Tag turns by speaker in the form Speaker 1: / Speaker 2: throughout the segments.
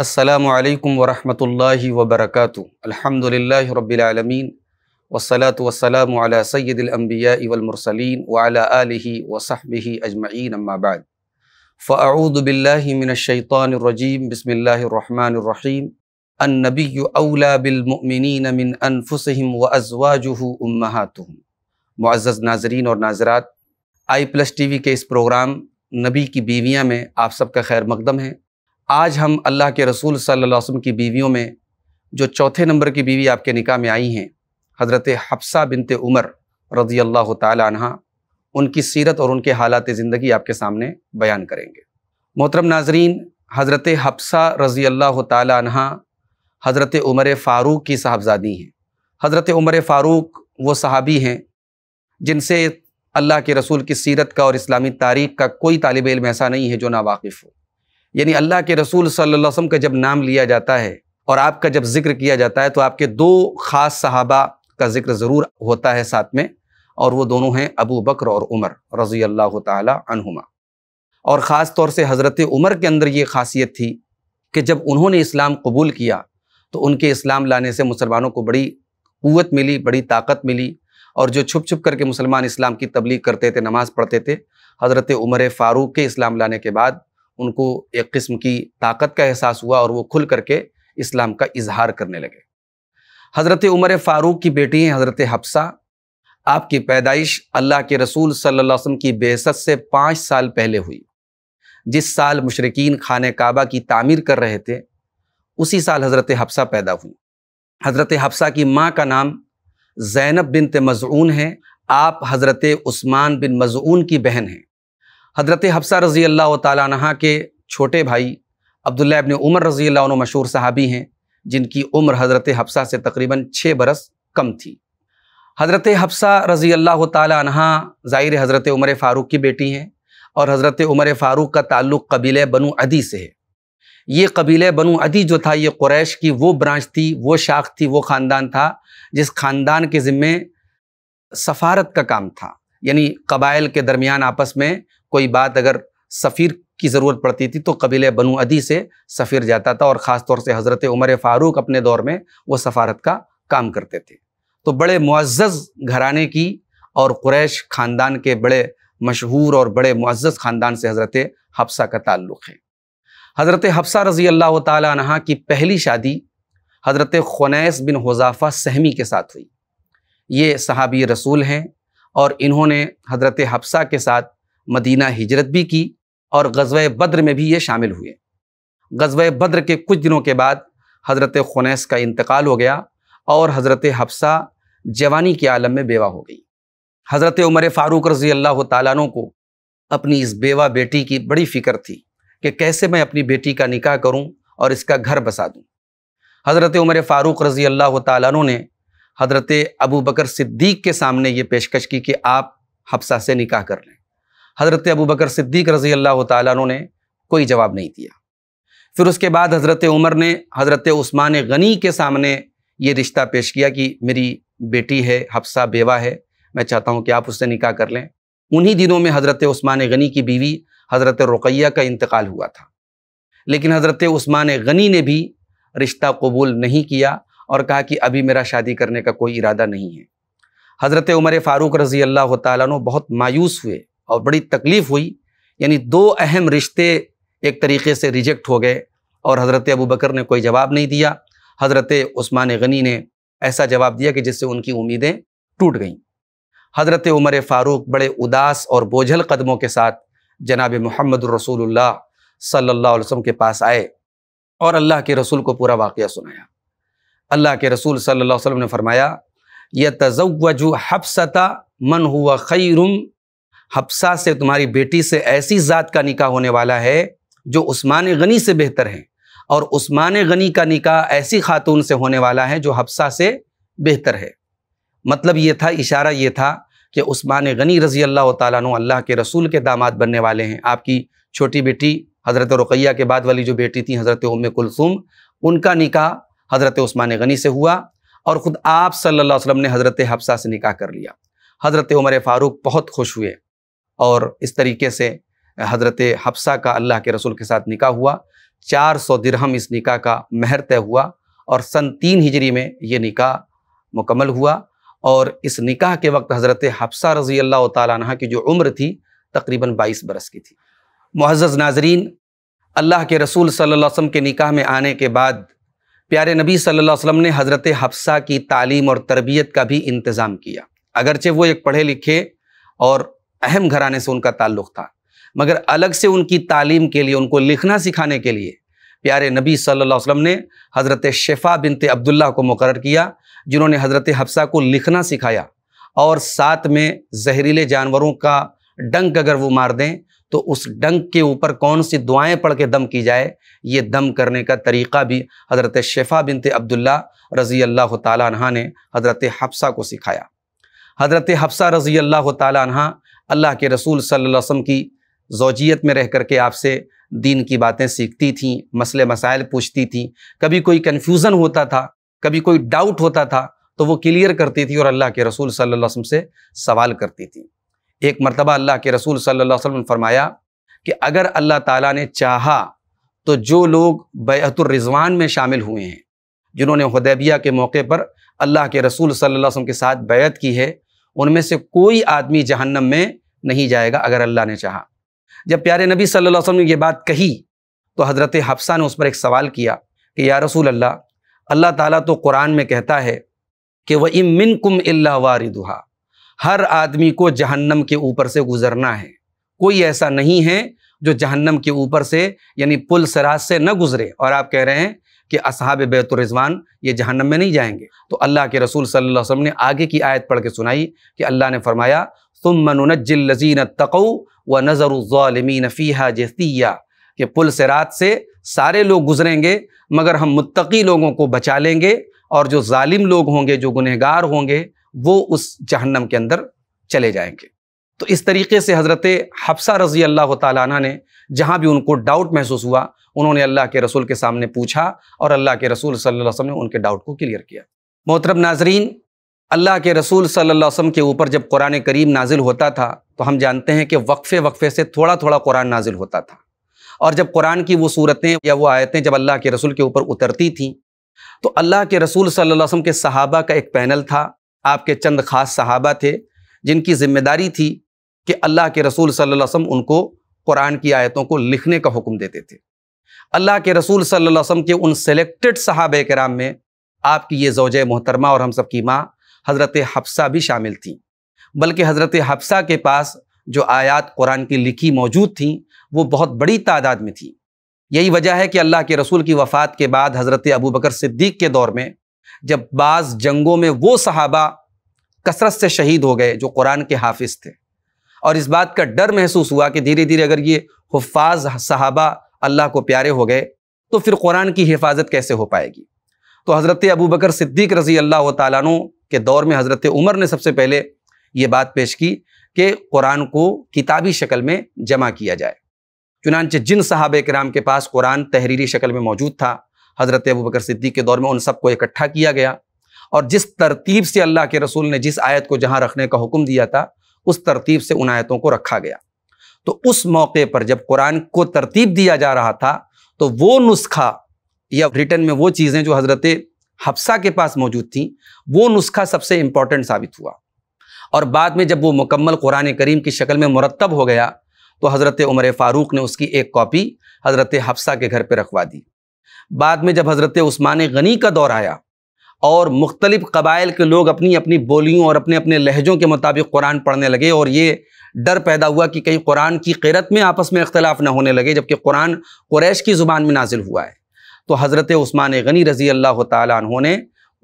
Speaker 1: असलकम वरहमल वबरक अल्हम्दुलिल्लाहि रब्बिल आलमीन वसलात वसलाम अला सैदिलम्बिया इवलमरसलिन वाला आलि वसहबिही अजमैन अम्माबाद फ़ाऊदबिल्लिमिनशैतरजीम बसमीम अन्नबी अवला बिलमिन मिन अनफुसम व अजवाजह उम्मातम मुआज़ नाजरीन और नाजरात आई प्लस टी वी के इस प्रोग्राम नबी की बीवियाँ में आप सबका खैर मकदम है आज हम अल्लाह के रसूल सल्लल्लाहु अलैहि वसल्लम की बीवियों में जो चौथे नंबर की बीवी आपके निकाह में आई हैं हज़रत हफ्सा बिनते उमर रज़ी अल्लाह तहा उनकी सीरत और उनके हालात ज़िंदगी आपके सामने बयान करेंगे मोहतरम नाजरीन हज़रत हफ्सा रज़ी अल्लाह तहा हज़रत उमर फ़ारूक की साहबजादी हैं हज़रत उमर फ़ारूक वो सहाबी हैं जिनसे अल्लाह के रसूल की सीरत का और इस्लामी तारीख का कोई तालब इलम ऐसा नहीं है जो ना वाकिफ़ हो यानी अल्लाह के रसूल सल्लल्लाहु अलैहि वसल्लम का जब नाम लिया जाता है और आपका जब जिक्र किया जाता है तो आपके दो ख़ास सहाबा का जिक्र ज़रूर होता है साथ में और वो दोनों हैं अबू बकर और उमर रज़ी अल्लाह तुमा और ख़ास तौर से हज़रत उमर के अंदर ये खासियत थी कि जब उन्होंने इस्लाम कबूल किया तो उनके इस्लाम लाने से मुसलमानों को बड़ी क़वत मिली बड़ी ताकत मिली और जो छुप छुप करके मुसलमान इस्लाम की तबलीग करते थे नमाज़ पढ़ते थे हज़रत उमर फ़ारूक के इस्लाम लाने के बाद उनको एक किस्म की ताकत का एहसास हुआ और वो खुल करके इस्लाम का इजहार करने लगे हज़रत उमर फ़ारूक की बेटी हैं हज़रत हफ्सा आपकी पैदाइश अल्लाह के रसूल सल्लल्लाहु अलैहि वसल्लम की बेसत से पाँच साल पहले हुई जिस साल मुशरकिन खान काबा की तामीर कर रहे थे उसी साल हज़रत हफ्सा पैदा हुई हज़रत हफ्सा की माँ का नाम जैनब बिन मज़ून है आप हज़रत उस्मान बिन मज़ून की बहन हैं हज़रत हफ्सा रज़ी अल्लाह तह के छोटे भाई अब्दुल्ला अबन उमर रज़ी अल्लाह मशहूर सहाबी हैं जिनकी उम्र हज़रत हफ्सा से तकरीबन छः बरस कम थी हज़रत हफ्सा रज़ी अल्लाह तह ज़ाहिर हज़रत उमर फ़ारूक की बेटी हैं और हज़रत उमर फ़ारूक का ताल्लुक़ कबीले बनु अदी से है ये कबीले बनु अदी जो था ये क्रैश की वो ब्रांच थी वो शाख थी वो ख़ानदान था जिस ख़ानदान के ज़िम्मे सफारत का काम था यानी कबाइल के दरमियान आपस में कोई बात अगर सफ़ीर की ज़रूरत पड़ती थी तो कबीले बनु अदी से सफ़ीर जाता था और ख़ास तौर से हज़रत उमर फ़ारूक अपने दौर में वो सफ़ारत का काम करते थे तो बड़े मुआज़ घराने की और क्रैश ख़ानदान के बड़े मशहूर और बड़े मुआज़ ख़ानदान से हज़रत हफ्सा का ताल्लुक़ है हज़रत हफ्सा रज़ी अल्लाह तह की पहली शादी हज़रत खुनैस बिन हुजाफ़ा सहमी के साथ हुई ये सहाबी रसूल हैं और इन्होंने हज़रत हफ्सा के साथ मदीना हिजरत भी की और गजवा बद्र में भी ये शामिल हुए गजवा बद्र के कुछ दिनों के बाद हज़रत खुनैस का इंतकाल हो गया और हज़रत हफ्सा जवानी के आलम में बेवा हो गई हज़रत उमर फ़ारूक रज़ी अल्लाह तु को अपनी इस बेवा बेटी की बड़ी फ़िक्र थी कि कैसे मैं अपनी बेटी का निकाह करूं और इसका घर बसा दूं। हज़रत उमर फ़ारूक रज़ी अल्लाह तु ने हज़रत अबू बकर सिद्दीक के सामने ये पेशकश की कि आप हफ्सा से निकाह कर लें हज़रत अबू बकर सिद्दीक रज़ी अल्लाह तु ने कोई जवाब नहीं दिया फिर उसके बाद हज़रत उमर ने हज़रत उस्मान गनी के सामने ये रिश्ता पेश किया कि मेरी बेटी है हफ्सा बेवा है मैं चाहता हूँ कि आप उससे निकाह कर लें उन्हीं दिनों में हज़रत उस्मान गनी की बीवी हज़रत रुकैया का इंतकाल हुआ था लेकिन हज़रत उस्मान गनी ने भी रिश्ता कबूल नहीं किया और कहा कि अभी मेरा शादी करने का कोई इरादा नहीं है हज़रत उमर फ़ारूक रज़ी अल्लाह तु बहुत मायूस हुए और बड़ी तकलीफ़ हुई यानी दो अहम रिश्ते एक तरीके से रिजेक्ट हो गए और हज़रत अबू बकर ने कोई जवाब नहीं दिया हज़रत उस्मान गनी ने ऐसा जवाब दिया कि जिससे उनकी उम्मीदें टूट गईं हज़रत उमर फ़ारूक बड़े उदास और बोझल कदमों के साथ जनाब मोहम्मद रसूलुल्लाह सल्लल्लाहु अलैहि वसल्लम के पास आए और अल्लाह के रसूल को पूरा वाक़ सुनाया अल्लाह के रसूल सल्ला वसम ने फरमाया यह हफ हफ्सता मन हुआ खैरुम हफ्सा से तुम्हारी बेटी से ऐसी ज़ात का निका होने वाला है जो उस्मान गनी से बेहतर है और उस्मान गनी का निका ऐसी खातून से होने वाला है जो हफ्सा से बेहतर है मतलब ये था इशारा ये था कि उस्मान गनी रज़ी अल्लाह तु अल्लाह के रसूल के दामाद बनने वाले हैं आपकी छोटी बेटी हज़रत रुकैया के बाद वाली जो बेटी थी हज़रत उम कुलसूम उनका निकाह हज़रत उस्मान गनी से हुआ और ख़ुद आप सल्लल्लाहु अलैहि वसल्लम ने हज़रत हफ्सा से निकाह कर लिया हज़रत उमर फ़ारूक बहुत खुश हुए और इस तरीके से हज़रत हफ्सा का अल्लाह के रसूल के साथ निका हुआ 400 दिरहम इस निका का महर तय हुआ और सन तीन हिजरी में ये निका मुकम्मल हुआ और इस निकाह के वक्त हज़रत हफ्सा रज़ी अल्लाह तह की जो उम्र थी तकरीबन बाईस बरस की थी मुहज़ नाजरीन अल्लाह के रसूल सल्लल्लाहु वसम के निकाह में आने के बाद प्यारे नबी सल्लम ने हज़रत हफ्सा की तालीम और तरबियत का भी इंतज़ाम किया अगरचे वो एक पढ़े लिखे और अहम घराने से उनका ताल्लुक था मगर अलग से उनकी तालीम के लिए उनको लिखना सिखाने के लिए प्यारे नबी सल्लल्लाहु अलैहि वसल्लम ने हज़रत शेफ़ा बिनते अब्दुल्ला को मुकर किया जिन्होंने हज़रत हफ्सा को लिखना सिखाया और साथ में जहरीले जानवरों का डंक अगर वो मार दें तो उस डंक के ऊपर कौन सी दुआएं पढ़ के दम की जाए ये दम करने का तरीक़ा भी हज़रत शेफ़ा बिनते अब्दुल्ला रज़ी अल्लाह तह ने हज़रत हफ्सा को सिखाया हज़रत हफ्सा रज़ी अल्लाह तह अल्लाह के रसूल सल्लल्लाहु अलैहि वसल्लम की जोजियत में रह करके आपसे दीन की बातें सीखती थी मसले मसाइल पूछती थी कभी कोई कन्फ्यूज़न होता था कभी कोई डाउट होता था तो वो क्लियर करती थी और अल्लाह के रसूल सल्लल्लाहु अलैहि वसल्लम से सवाल करती थी एक मरतबा अल्लाह के रसूल सल्लल्लाहु अलैहि वसल्लम ने फरमाया कि अगर अल्लाह ताला ने चाहा तो जो लोग बैतुलरिजवान में शामिल हुए हैं जिन्होंने हदैबिया के मौके पर अल्लाह के रसूल सल्लल्लाहु अलैहि वसल्लम के साथ बैत की है उनमें से कोई आदमी जहन्नम में नहीं जाएगा अगर अल्लाह ने चाहा जब प्यारे नबी सल्लल्लाहु अलैहि वसल्लम ने यह बात कही तो हज़रत हफ्सा ने उस पर एक सवाल किया कि या रसूल अल्लाह अल्लाह ताला तो कुरान में कहता है कि वह इमिन कुम वारिदुहा हर आदमी को जहन्नम के ऊपर से गुजरना है कोई ऐसा नहीं है जो जहन्नम के ऊपर से यानी पुल सराज से न गुजरे और आप कह रहे हैं कि असहाब बैतुलरजवान ये जहन्नम में नहीं जाएंगे तो अल्लाह के रसूल सल्लल्लाहु अलैहि वसल्लम ने आगे की आयत पढ़ के सुनाई कि अल्लाह ने फरमाया तुम मनजिल्लजीन तकऊ व नज़रमीन फ़ीहा जसिया कि पुल से रात से सारे लोग गुजरेंगे मगर हम मुतकी लोगों को बचा लेंगे और जो ालिम लोग होंगे जो गुनहगार होंगे वो उस जहन्नम के अंदर चले जाएंगे तो इस तरीके से हज़रत हफ्सा रज़ी अल्लाह तहाँ ने जहाँ भी उनको डाउट महसूस हुआ उन्होंने अल्लाह के रसूल के सामने पूछा और अल्लाह के रसूल सल्लल्लाहु अलैहि वसल्लम ने उनके डाउट को क्लियर किया मोहतरम नाजरीन अल्लाह के रसूल सल्लल्लाहु अलैहि वसल्लम के ऊपर जब कुरान करीम नाजिल होता था तो हम जानते हैं कि वक्फ़े वक्फ़े से थोड़ा थोड़ा कुरान नाजिल होता था और जब कुरान की वो सूरतें या वो आयतें जब अल्लाह के रसूल के ऊपर उतरती थीं तो अल्लाह के रसूल सल्लल्लाहु अलैहि वसल्लम के सहाबा का एक पैनल था आपके चंद खास सहाबा थे जिनकी जिम्मेदारी थी कि अल्लाह के रसूल सल्लल्लाहु अलैहि वसल्लम उनको कुरान की आयतों को लिखने का हुक्म देते थे अल्लाह के रसूल सल्लल्लाहु अलैहि वसल्लम के उन सेलेक्टेड साहब कराम में आपकी ये जोज मोहतरमा और हम सब की माँ हज़रत हफ्सा भी शामिल थी बल्कि हज़रत हफ्सा के पास जो आयात कुरान की लिखी मौजूद थी वो बहुत बड़ी तादाद में थी यही वजह है कि अल्लाह के रसूल की वफ़ात के बाद हज़रत अबू बकर सिद्दीक के दौर में जब बाज़ जंगों में वो सहाबा कसरत से शहीद हो गए जो कुरान के हाफिज थे और इस बात का डर महसूस हुआ कि धीरे धीरे अगर ये हफाज सहाबा अल्लाह को प्यारे हो गए तो फिर कुरान की हिफाजत कैसे हो पाएगी तो हज़रत अबू बकर सिद्दीक रज़ी अल्लाह तु के दौर में हज़रत उमर ने सबसे पहले ये बात पेश की कि कुरान को किताबी शक्ल में जमा किया जाए चुनानच जिन साहब कराम के पास कुरान तहरीरी शक्ल में मौजूद था हज़रत अबू बकर सिद्दीक के दौर में उन सबको इकट्ठा किया गया और जिस तरतीब से अल्लाह के रसूल ने जिस आयत को जहाँ रखने का हुक्म दिया था उस तरतीब से उन आयतों को रखा गया तो उस मौके पर जब कुरान को तरतीब दिया जा रहा था तो वो नुस्खा या रिटर्न में वो चीज़ें जो हज़रत हफ्सा के पास मौजूद थी वो नुस्खा सबसे इम्पॉर्टेंट साबित हुआ और बाद में जब वो मुकम्मल कुरान करीम की शक्ल में मुरतब हो गया तो हज़रत उमर फ़ारूक ने उसकी एक कॉपी हज़रत हफ्सा के घर पर रखवा दी बाद में जब हज़रत उस्मान गनी का दौर आया और मुख्तलिफ़ कबाइल के लोग अपनी अपनी बोलियों और अपने अपने लहजों के मुताबिक कुरान पढ़ने लगे और ये डर पैदा हुआ कि कहीं कुरान की किरत में आपस में इख्तलाफ ना होने लगे जबकि कुरान कुरैश की ज़ुबान में नाजिल हुआ है तो हज़रत उस्मान गनी रज़ी अल्लाह तहों ने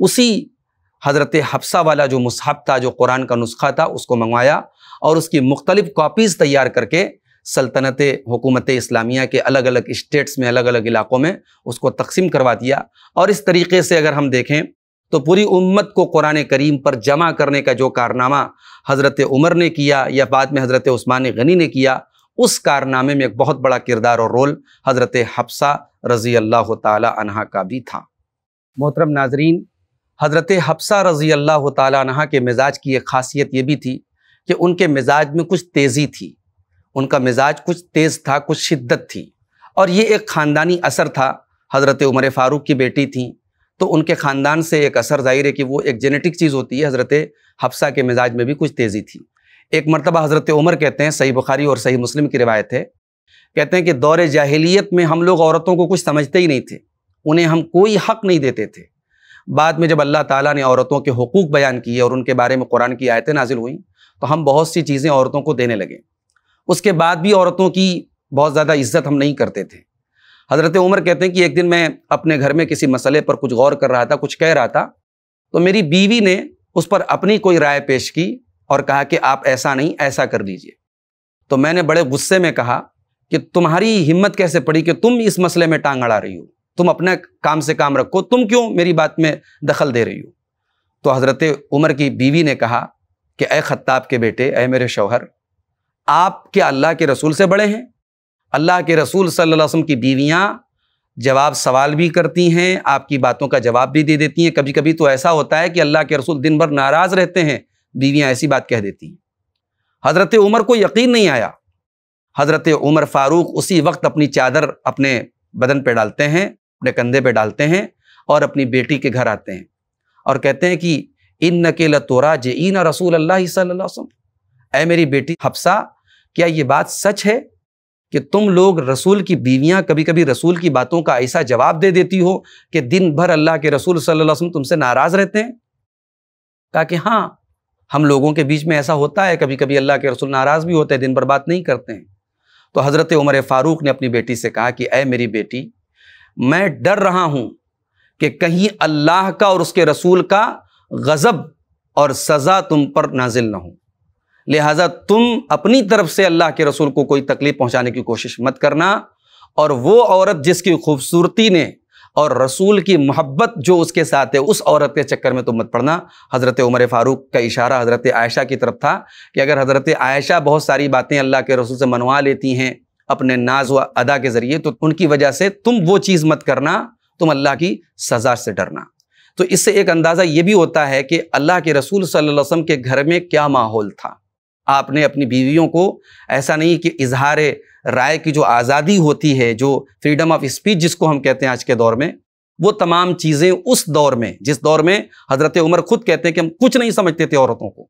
Speaker 1: उसी हज़रत हफ्सा वाला जो मसहब था जो कुरान का नुस्खा था उसको मंगवाया और उसकी मुख्तलिफ़ कापीज़ तैयार करके सल्तनत हुकूमत इस्लामिया के अलग अलग स्टेट्स में अलग अलग इलाक़ों में उसको तकसीम करवा दिया और इस तरीके से अगर हम देखें तो पूरी उम्मत को कुरान करीम पर जमा करने का जो कारनामा हज़रत उमर ने किया या बाद में हज़रत उस्मान गनी ने किया उस कारनामे में एक बहुत बड़ा किरदार और रोल हज़रत हफ्सा रज़ी अल्लाह तहा का भी था मोहतरम नाजरीन हज़रत हफ्सा रज़ी अल्लाह तह के मिजाज की एक खासियत ये भी थी कि उनके मिजाज में कुछ तेज़ी थी उनका मिजाज कुछ तेज़ था कुछ शिद्दत थी और ये एक ख़ानदानी असर था हज़रत उमर फ़ारूक की बेटी थी तो उनके ख़ानदान से एक असर ज़ाहिर है कि वो एक जेनेटिक चीज़ होती है हज़रत हफ्सा के मिजाज में भी कुछ तेज़ी थी एक मरतबा हज़रत उमर कहते हैं सही बुखारी और सही मुस्लिम की रवायत है कहते हैं कि दौर जाहिलियत में हम लोग औरतों को कुछ समझते ही नहीं थे उन्हें हम कोई हक नहीं देते थे बाद में जब अल्लाह ताला ने औरतों के हकूक़ बयान किए और उनके बारे में कुरान की आयतें नाजिल हुई तो हम बहुत सी चीज़ें औरतों को देने लगे उसके बाद भी औरतों की बहुत ज़्यादा इज्जत हम नहीं करते थे हज़रत उमर कहते हैं कि एक दिन मैं अपने घर में किसी मसले पर कुछ गौर कर रहा था कुछ कह रहा था तो मेरी बीवी ने उस पर अपनी कोई राय पेश की और कहा कि आप ऐसा नहीं ऐसा कर लीजिए तो मैंने बड़े गुस्से में कहा कि तुम्हारी हिम्मत कैसे पड़ी कि तुम इस मसले में टांग अड़ा रही हो तुम अपने काम से काम रखो तुम क्यों मेरी बात में दखल दे रही हो तो हज़रत उमर की बीवी ने कहा कि अय खत्ताब के बेटे अय मेरे शौहर आप क्या अल्लाह के रसूल से बड़े हैं अल्लाह के रसूल सल्लल्लाहु अलैहि वसल्लम की बीवियाँ जवाब सवाल भी करती हैं आपकी बातों का जवाब भी दे देती हैं कभी कभी तो ऐसा होता है कि अल्लाह के रसूल दिन भर नाराज़ रहते हैं बीवियाँ ऐसी बात कह देती हैं हज़रत उमर को यकीन नहीं आया हज़रत उमर फ़ारूक उसी वक्त अपनी चादर अपने बदन पर डालते हैं अपने कंधे पर डालते हैं और अपनी बेटी के घर आते हैं और कहते हैं कि इन नकेल तोरा जे इन रसूल अल्लाह सल्लम ए मेरी बेटी हफ्सा क्या ये बात सच है कि तुम लोग रसूल की बीवियां कभी कभी रसूल की बातों का ऐसा जवाब दे देती हो कि दिन भर अल्लाह के रसूल सल्लल्लाहु अलैहि वसल्लम तुमसे नाराज़ रहते हैं कहा कि हाँ हम लोगों के बीच में ऐसा होता है कभी कभी अल्लाह के रसूल नाराज़ भी होते हैं दिन भर बात नहीं करते हैं तो हज़रत उमर फ़ारूक ने अपनी बेटी से कहा कि अय मेरी बेटी मैं डर रहा हूँ कि कहीं अल्लाह का और उसके रसूल का गज़ब और सज़ा तुम पर नाजिल ना हो लिहाजा तुम अपनी तरफ से अल्लाह के रसूल को कोई तकलीफ़ पहुंचाने की कोशिश मत करना और वो औरत जिसकी खूबसूरती ने और रसूल की मोहब्बत जो उसके साथ है उस औरत के चक्कर में तुम मत पड़ना हज़रत उमर फ़ारूक का इशारा हज़रत आयशा की तरफ था कि अगर हज़रत आयशा बहुत सारी बातें अल्लाह के रसूल से मनवा लेती हैं अपने नाज व अदा के ज़रिए तो उनकी वजह से तुम वो चीज़ मत करना तुम अल्लाह की सज़ा से डरना तो इससे एक अंदाज़ा ये भी होता है कि अल्लाह के रसूल सल वसम के घर में क्या माहौल था आपने अपनी बीवियों को ऐसा नहीं कि इजहार राय की जो आज़ादी होती है जो फ्रीडम ऑफ स्पीच जिसको हम कहते हैं आज के दौर में वो तमाम चीज़ें उस दौर में जिस दौर में हज़रत उमर खुद कहते हैं कि हम कुछ नहीं समझते थे औरतों को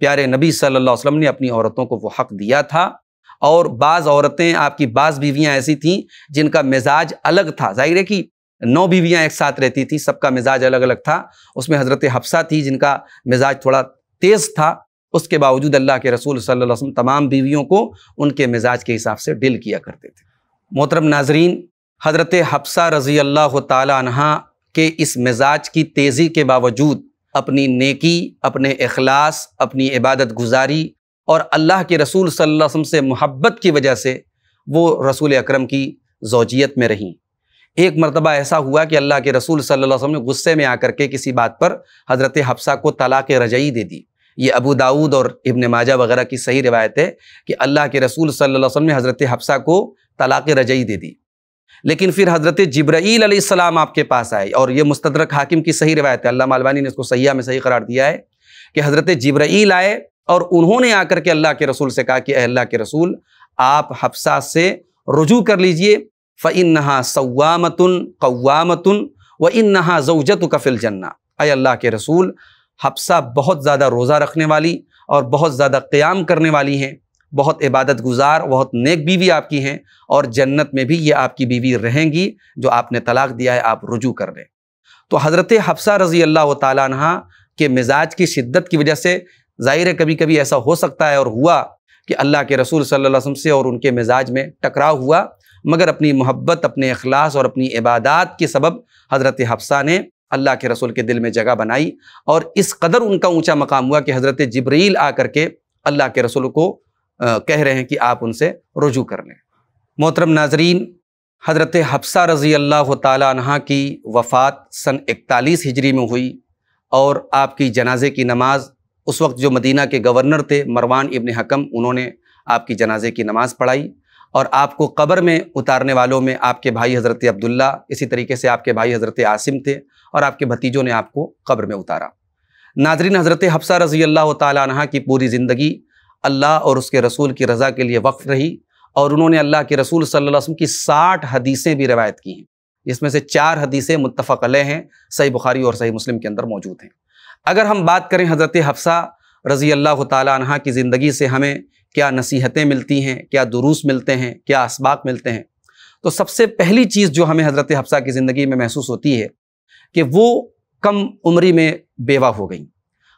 Speaker 1: प्यारे नबी सल्लल्लाहु अलैहि वसल्लम ने अपनी औरतों को वो हक़ दिया था और बाज़ औरतें आपकी बाज़ बीवियाँ ऐसी थीं जिनका मिजाज अलग था जाहिर है कि नौ बीवियाँ एक साथ रहती थी सबका मिजाज अलग अलग था उसमें हज़रत हफ्सा थी जिनका मिजाज थोड़ा तेज़ था उसके बावजूद अल्लाह के रसूल सल्लल्लाहु अलैहि वसल्लम तमाम बीवियों को उनके मिजाज के हिसाब से डील किया करते थे मोहतरम नाजरीन हज़रत हफ्सा रज़ी अल्लाह तहा के इस मिजाज की तेज़ी के बावजूद अपनी नेकी अपने अखलास अपनी इबादत गुजारी और अल्लाह के रसूल सल्लल्लाहु अलैहि वसल्लम से मोहब्बत की वजह से वो रसूल अकरम की जोजियत में रहीं एक मरतबा ऐसा हुआ कि अल्लाह के रसूल सल्लल्लाहु अलैहि वसल्लम ने गुस्से में आकर के किसी बात पर हज़रत हफ्सा को तलाक रजई दे दी ये अबू दाऊद और इबन माजा वगैरह की सही रिवायत है कि अल्लाह के रसूल सल्लल्लाहु अलैहि वसल्लम ने हज़रत हफ्सा को तलाक रजई दे दी लेकिन फिर हज़रत जब्राईल सलाम आपके पास आए और ये मुस्तरक हाकिम की सही रिवायत है अल्लाह मालवानी ने इसको सयाह में सही करार दिया है कि हज़रत जब्राईल आए और उन्होंने आकर के अल्लाह के रसूल से कहा कि अल्लाह के रसूल आप हफ्सा से रुजू कर लीजिए फ़िन नहा सवामतन कवामतन व इन नहा जवजत कफिल जन्ना अल्लाह के रसूल हफ्सा बहुत ज़्यादा रोज़ा रखने वाली और बहुत ज़्यादा क़्याम करने वाली हैं बहुत इबादत गुजार बहुत नेक बीवी आपकी हैं और जन्नत में भी ये आपकी बीवी रहेंगी जो आपने तलाक़ दिया है आप रुजू कर लें तो हज़रत हफ्सा रज़ी अल्लाह तहा के मिजाज की शिद्दत की वजह से ज़ाहिर है कभी कभी ऐसा हो सकता है और हुआ कि अल्लाह के रसूल सल्लल्लाहु अलैहि वसल्लम से और उनके मिजाज में टकराव हुआ मगर अपनी मोहब्बत अपने अखलास और अपनी इबादत के सबब हज़रत हफ्सा ने अल्लाह के रसूल के दिल में जगह बनाई और इस कदर उनका ऊंचा मकाम हुआ कि हज़रत जबरील आ के अल्लाह के रसूल को कह रहे हैं कि आप उनसे रुजू कर लें मोहतरम नाजरीन हज़रत हफ्सा रज़ी अल्लाह तह की वफ़ात सन इकतालीस हिजरी में हुई और आपकी जनाजे की नमाज़ उस वक्त जो मदीना के गवर्नर थे मरवान इबन हकम उन्होंने आपकी जनाजे की नमाज़ पढ़ाई और आपको कब्र में उतारने वालों में आपके भाई हज़रत अब्दुल्ला इसी तरीके से आपके भाई हज़रत आसिम थे और आपके भतीजों ने आपको कब्र में उतारा नाजरीन हज़रत हफ्सा रज़ी अल्लाह तह की पूरी ज़िंदगी अल्लाह और उसके रसूल की रज़ा के लिए वक्फ रही और उन्होंने अल्लाह के रसूल सल्लल्लाहु अलैहि वसल्लम की साठ हदीसें भी रवायत की हैं जिसमें से चार हदीसें मुतफ़ हैं सही बुखारी और सही मुस्लिम के अंदर मौजूद हैं अगर हम बात करें हज़रत हफ्सा रज़ी अल्लाह तह की ज़िंदगी से हमें क्या नसीहतें मिलती हैं क्या दुरूस मिलते हैं क्या इसबाक मिलते हैं तो सबसे पहली चीज़ जो हमें हज़रत हफ्सा की ज़िंदगी में महसूस होती है कि वो कम उम्री में बेवा हो गई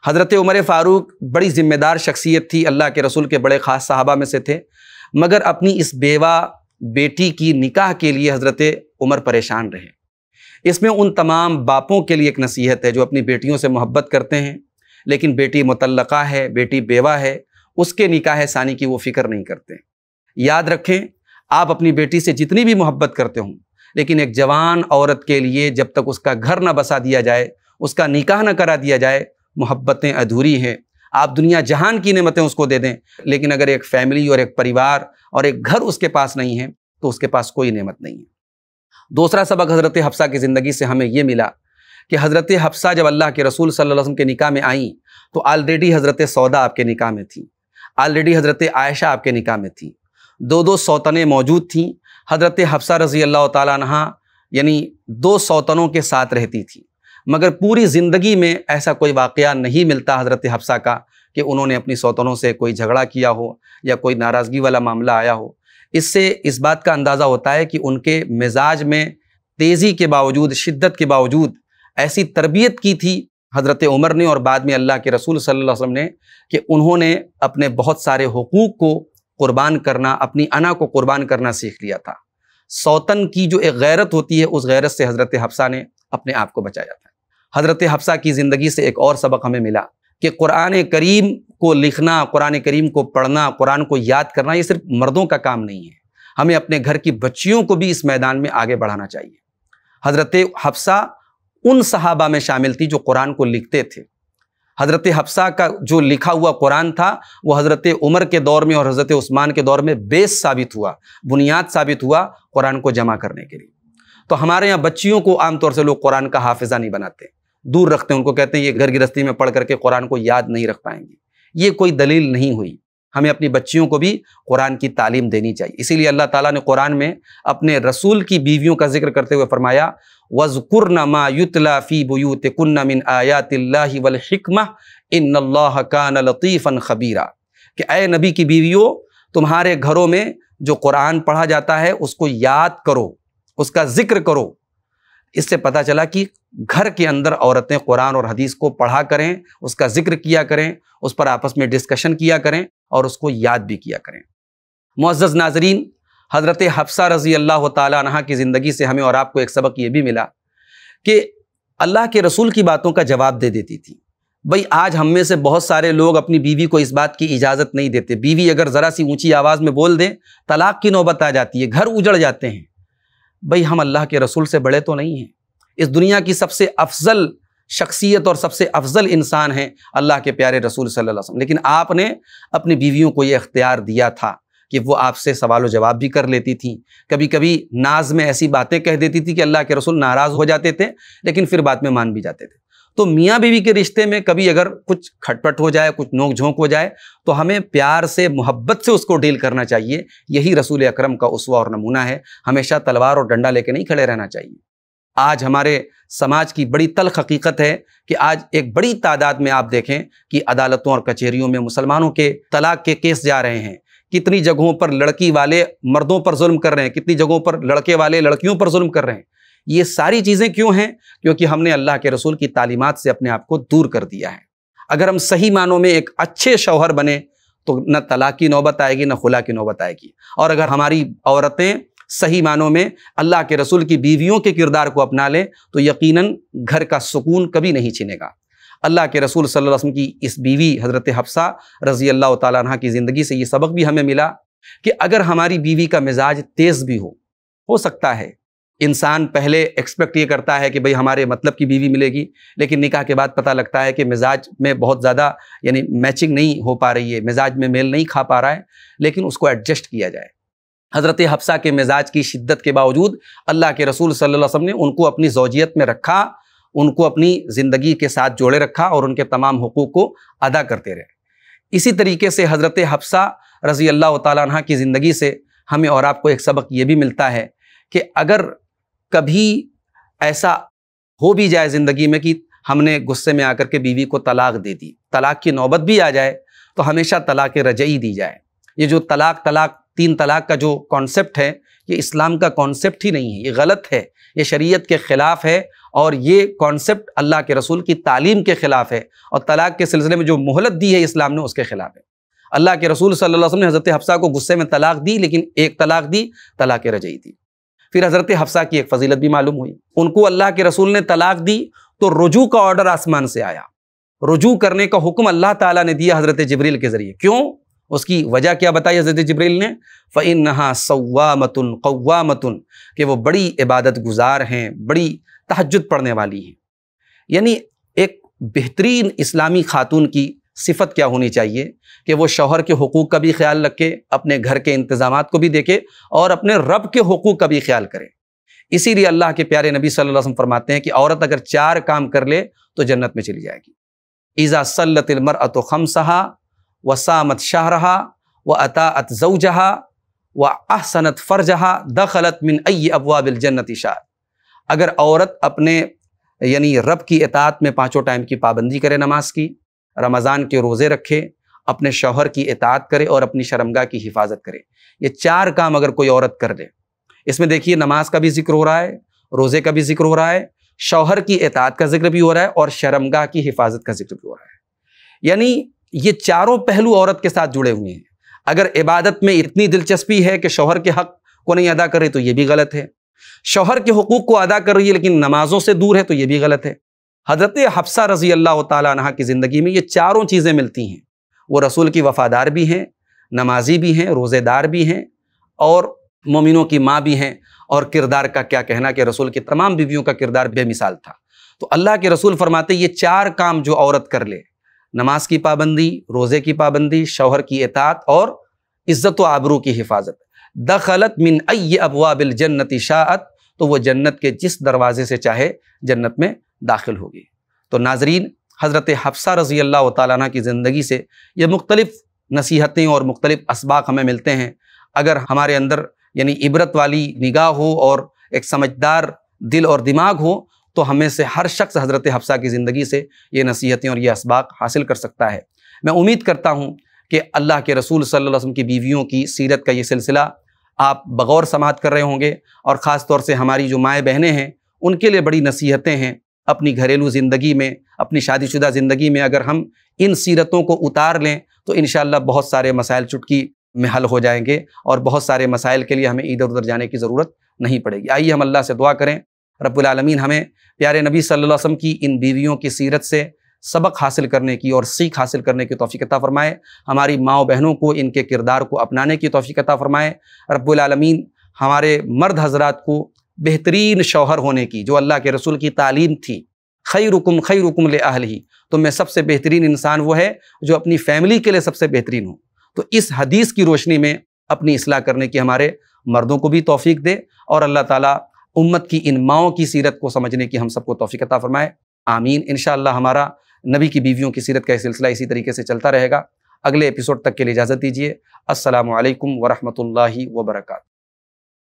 Speaker 1: हज़रत उमर फ़ारूक बड़ी ज़िम्मेदार शख्सियत थी अल्लाह के रसूल के बड़े ख़ास साहबा में से थे मगर अपनी इस बेवा बेटी की निकाह के लिए हज़रत उमर परेशान रहे इसमें उन तमाम बापों के लिए एक नसीहत है जो अपनी बेटियों से मोहब्बत करते हैं लेकिन बेटी मुतलका है बेटी बेवा है उसके निकाह सानी की वो फिक्र नहीं करते याद रखें आप अपनी बेटी से जितनी भी मोहब्बत करते हों लेकिन एक जवान औरत के लिए जब तक उसका घर ना बसा दिया जाए उसका निकाह ना करा दिया जाए मोहब्बतें अधूरी हैं आप दुनिया जहान की नमतें उसको दे दें लेकिन अगर एक फैमिली और एक परिवार और एक घर उसके पास नहीं है तो उसके पास कोई नेमत नहीं है दूसरा सबक हज़रत हफ्सा की ज़िंदगी से हमें ये मिला कि हज़रत हफ्सा जब अल्लाह के रसूल सल्लल्लाहु अलैहि वसल्लम के निकाह में आई तो ऑलरेडी हज़रत सौदा आपके निकाह में थी ऑलरेडी हज़रत आयशा आपके निकाह में थी दो दो सौतनें मौजूद थीं हज़रत हफ्सा रज़ी अल्लाह तहा यानी दो सौतनों के साथ रहती थी मगर पूरी ज़िंदगी में ऐसा कोई वाक़ नहीं मिलता हज़रत हफ्सा का कि उन्होंने अपनी सौतनों से कोई झगड़ा किया हो या कोई नाराज़गी वाला मामला आया हो इससे इस बात का अंदाज़ा होता है कि उनके मिजाज में तेज़ी के बावजूद शिद्दत के बावजूद ऐसी तरबियत की थी हज़रत उमर ने और बाद में अल्लाह के रसूल सल्लल्लाहु अलैहि वसल्लम ने कि उन्होंने अपने बहुत सारे हकूक़ को क़ुरबान करना अपनी अना को क़ुरबान करना सीख लिया था सौतन की जो एक गैरत होती है उस गैरत से हज़रत हफ्सा ने अपने आप को बचाया था हज़रत हफ्सा की ज़िंदगी से एक और सबक हमें मिला कि कुरान करीम को लिखना कुरान करीम को पढ़ना कुरान को याद करना ये सिर्फ मर्दों का काम नहीं है हमें अपने घर की बच्चियों को भी इस मैदान में आगे बढ़ाना चाहिए हज़रत हफ्सा उन सहाबा में शामिल थी जो कुरान को लिखते थे हज़रत हफ्सा का जो लिखा हुआ कुरान था वो हज़रत उमर के दौर में और हज़रत उस्मान के दौर में बेस साबित हुआ बुनियाद साबित हुआ कुरान को जमा करने के लिए तो हमारे यहाँ बच्चियों को आमतौर से लोग कुरान का हाफिज़ा नहीं बनाते दूर रखते हैं उनको कहते हैं ये घर गृहस्थी में पढ़ करके कुरान को याद नहीं रख पाएंगे ये कोई दलील नहीं हुई हमें अपनी बच्चियों को भी कुरान की तालीम देनी चाहिए इसीलिए अल्लाह ताला ने कुरान में अपने रसूल की बीवियों का जिक्र करते हुए फरमाया लतीफ़न ख़बीरा कि अय नबी की बीवियों तुम्हारे घरों में जो कुरान पढ़ा जाता है उसको याद करो उसका ज़िक्र करो इससे पता चला कि घर के अंदर औरतें कुरान और हदीस को पढ़ा करें उसका ज़िक्र किया करें उस पर आपस में डिस्कशन किया करें और उसको याद भी किया करें मुआज़ नाजरीन हज़रत हफ्सा रज़ी अल्लाह तह की ज़िंदगी से हमें और आपको एक सबक ये भी मिला कि अल्लाह के रसूल की बातों का जवाब दे देती थी भाई आज हम में से बहुत सारे लोग अपनी बीवी को इस बात की इजाज़त नहीं देते बीवी अगर ज़रा सी ऊंची आवाज़ में बोल दें तलाक की नौबत आ जाती है घर उजड़ जाते हैं भाई हम अल्लाह के रसूल से बड़े तो नहीं हैं इस दुनिया की सबसे अफजल शख्सियत और सबसे अफजल इंसान हैं अल्लाह के प्यारे रसूल सल्लल्लाहु अलैहि वसल्लम लेकिन आपने अपनी बीवियों को ये अख्तियार दिया था कि वो आपसे सवाल जवाब भी कर लेती थी कभी कभी नाज में ऐसी बातें कह देती थी कि अल्लाह के रसूल नाराज़ हो जाते थे लेकिन फिर बाद में मान भी जाते थे तो मियाँ बीवी के रिश्ते में कभी अगर कुछ खटपट हो जाए कुछ नोक झोंक हो जाए तो हमें प्यार से मोहब्बत से उसको डील करना चाहिए यही रसूल अक्रम का उसवा और नमूना है हमेशा तलवार और डंडा लेके नहीं खड़े रहना चाहिए आज हमारे समाज की बड़ी तलख हकीकत है कि आज एक बड़ी तादाद में आप देखें कि अदालतों और कचहरियों में मुसलमानों के तलाक के केस जा रहे हैं कितनी जगहों पर लड़की वाले मर्दों पर जुल्म कर रहे हैं कितनी जगहों पर लड़के वाले लड़कियों पर जुल्म कर रहे हैं ये सारी चीज़ें क्यों हैं क्योंकि हमने अल्लाह के रसूल की तालीमत से अपने आप को दूर कर दिया है अगर हम सही मानों में एक अच्छे शौहर बने तो न तलाक की नौबत आएगी न खुला की नौबत आएगी और अगर हमारी औरतें सही मानों में अल्लाह के रसूल की बीवियों के किरदार को अपना लें तो यकीनन घर का सुकून कभी नहीं छीनेगा अल्लाह के रसूल सल्लल्लाहु अलैहि वसल्लम की इस बीवी हज़रत हफ्सा रज़ी अल्लाह तह की ज़िंदगी से ये सबक भी हमें मिला कि अगर हमारी बीवी का मिजाज तेज़ भी हो हो सकता है इंसान पहले एक्सपेक्ट ये करता है कि भाई हमारे मतलब की बीवी मिलेगी लेकिन निकाह के बाद पता लगता है कि मिजाज में बहुत ज़्यादा यानी मैचिंग नहीं हो पा रही है मिजाज में मेल नहीं खा पा रहा है लेकिन उसको एडजस्ट किया जाए हज़रत हफ्सा के मिजाज की शिद्दत के बावजूद अल्लाह के रसूल सल्लल्लाहु अलैहि वसल्लम ने उनको अपनी जौजियत में रखा उनको अपनी ज़िंदगी के साथ जोड़े रखा और उनके तमाम हकूक़ को अदा करते रहे इसी तरीके से हज़रत हफ्सा रज़ी अल्लाह तह की ज़िंदगी से हमें और आपको एक सबक ये भी मिलता है कि अगर कभी ऐसा हो भी जाए ज़िंदगी में कि हमने गुस्से में आकर के बीवी को तलाक दे दी तलाक की नौबत भी आ जाए तो हमेशा तलाक रजई दी जाए ये जो तलाक तलाक तीन तलाक का जो कॉन्सेप्ट है ये इस्लाम का कॉन्सेप्ट ही नहीं है ये गलत है ये शरीयत के ख़िलाफ़ है और ये कॉन्सेप्ट अल्लाह के रसूल की तालीम के ख़िलाफ़ है और तलाक के सिलसिले में जो मोहलत दी है इस्लाम ने उसके ख़िलाफ़ है अल्लाह के रसूल सल्लल्लाहु अलैहि वसल्लम ने हज़रत हफ्सा को गुस्से में तलाक दी लेकिन एक तलाक दी तलाक रजई दी फिर हज़रत हफ्सा की एक फजीलत भी मालूम हुई उनको अल्लाह के रसूल ने तलाक दी तो रुजू का ऑर्डर आसमान से आया रुजू करने का हुक्म अल्लाह ताला ने दिया हज़रत जबरील के ज़रिए क्यों उसकी वजह क्या बताई हज़रत जबरील ने फ़ैन नहा कौवा मतन कि वो बड़ी इबादत गुजार हैं बड़ी तहजद पढ़ने वाली हैं यानी एक बेहतरीन इस्लामी खातून की सिफत क्या होनी चाहिए कि वो शौहर के हकूक़ का भी ख्याल रखे अपने घर के इंतज़ाम को भी देखे और अपने रब के हकूक़ का भी ख्याल करें इसीलिए अल्लाह के प्यारे नबी सल्लल्लाहु अलैहि वसल्लम फरमाते हैं कि औरत अगर चार काम कर ले तो जन्नत में चली जाएगी ईज़ा सल्लतमर अतो खम सहा शाह रहा व अताअत जऊजहा व अहसनत फ़र्जहा दखलत मिन अय अबवाबिल जन्नत इशार अगर औरत अपने यानी रब की इतात में पाँचों टाइम की पाबंदी करे नमाज की रमज़ान के रोज़े रखे अपने शौहर की इतात करे और अपनी शर्मगा की हिफाजत करे ये चार काम अगर कोई औरत कर ले इसमें देखिए नमाज का भी जिक्र हो रहा है रोज़े का भी जिक्र हो रहा है शौहर की इतात का जिक्र भी हो रहा है और शर्मगा की हिफाजत का जिक्र भी हो रहा है यानी ये चारों पहलू औरत के साथ जुड़े हुए हैं अगर इबादत में इतनी दिलचस्पी है कि शोहर के हक को नहीं अदा करे तो ये भी गलत है शोहर के हकूक़ को अदा कर रही है लेकिन नमाजों से दूर है तो ये भी गलत है हज़रत हफ्सा रजी अल्लाह तह की ज़िंदगी में ये चारों चीज़ें मिलती हैं वो रसूल की वफ़ादार भी हैं नमाजी भी हैं रोज़ेदार भी हैं और मोमिनों की माँ भी हैं और किरदार का क्या कहना कि रसूल की तमाम बीवियों का किरदार बेमिसाल था तो अल्लाह के रसूल फरमाते ये चार काम जो औरत कर ले नमाज की पाबंदी रोज़े की पाबंदी शौहर की एतात और इज़्ज़त व आबरू की हिफाजत दखलत मिन अय बिल जन्नत शाअत तो वह जन्नत के जिस दरवाजे से चाहे जन्नत में दाखिल होगी तो नाजरीन हज़रत हफ्सा रज़ी अल्लाह ताली की ज़िंदगी से ये मुख्तलिफ़ नसीहतें और मुख्तलिफ़ इसबाक हमें मिलते हैं अगर हमारे अंदर यानी इबरत वाली निगाह हो और एक समझदार दिल और दिमाग हो तो हमें से हर शख्स हज़रत हफ्सा की ज़िंदगी से ये नसीहतें और ये इसबाक हासिल कर सकता है मैं उम्मीद करता हूँ कि अल्लाह के रसूल सल वसम की बीवियों की सीरत का ये सिलसिला आप बगौर समात कर रहे होंगे और ख़ास तौर से हमारी जो माएँ बहनें हैं उनके लिए बड़ी नसीहतें हैं अपनी घरेलू ज़िंदगी में अपनी शादीशुदा ज़िंदगी में अगर हम इन सीरतों को उतार लें तो इन बहुत सारे मसाइल चुटकी में हल हो जाएंगे और बहुत सारे मसाइल के लिए हमें इधर उधर जाने की ज़रूरत नहीं पड़ेगी आइए हम अल्लाह से दुआ करें रबालमीन हमें प्यारे नबी सल्लल्लाहु की इन बीवियों की सीरत से सबक हासिल करने की और सीख हासिल करने की तोफ़ीकता फ़रमाए हमारी माओ बहनों को इनके किरदार को अपनाने की तोफ़ीकता फ़रमाए रबालमीन हमारे मर्द हजरात को बेहतरीन शौहर होने की जो अल्लाह के रसूल की तालीम थी खई रुकुम खई रुकुम ले अहल ही तो मैं सबसे बेहतरीन इंसान वो है जो अपनी फैमिली के लिए सबसे बेहतरीन हूँ तो इस हदीस की रोशनी में अपनी असलाह करने की हमारे मर्दों को भी तोफ़ी दे और अल्लाह ताली उम्मत की इन माओं की सीरत को समझने की हम सबको तोफ़ीकता फ़रमाए आमीन इन हमारा नबी की बीवियों की सीरत का सिलसिला इसी तरीके से चलता रहेगा अगले एपिसोड तक के लिए इजाज़त दीजिए असल वरहमल वर्का